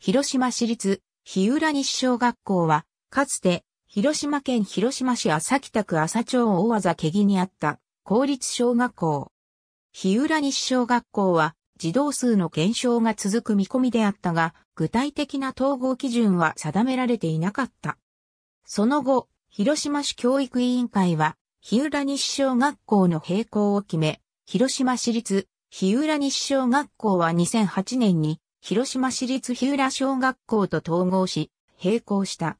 広島市立日浦西小学校は、かつて、広島県広島市朝北区朝町大技毛木にあった公立小学校。日浦西小学校は児童数の減少が続く見込みであったが、具体的な統合基準は定められていなかった。その後、広島市教育委員会は、日浦西小学校の閉校を決め、広島市立日浦西小学校は2008年に広島市立日浦小学校と統合し、並行した。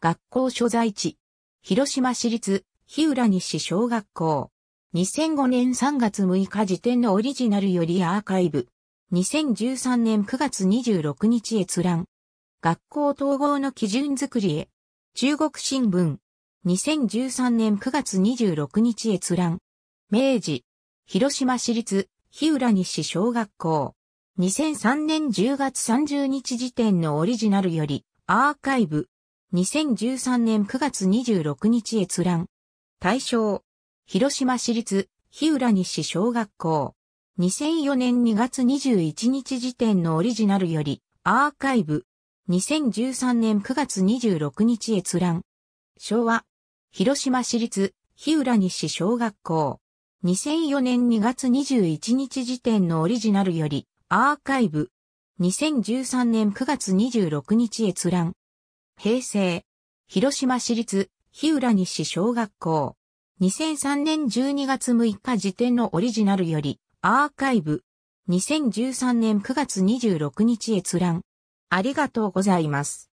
学校所在地、広島市立日浦西小学校。2005年3月6日時点のオリジナルよりアーカイブ。2013年9月26日閲覧。学校統合の基準づくりへ。中国新聞。2013年9月26日閲覧。明治。広島市立日浦西小学校。2003年10月30日時点のオリジナルより、アーカイブ。2013年9月26日閲覧。対象。広島市立、日浦西小学校。2004年2月21日時点のオリジナルより、アーカイブ。2013年9月26日閲覧。昭和。広島市立、日浦西小学校。2004年2月21日時点のオリジナルより、アーカイブ。2013年9月26日閲覧。平成。広島市立、日浦西小学校。2003年12月6日時点のオリジナルより、アーカイブ。2013年9月26日閲覧。ありがとうございます。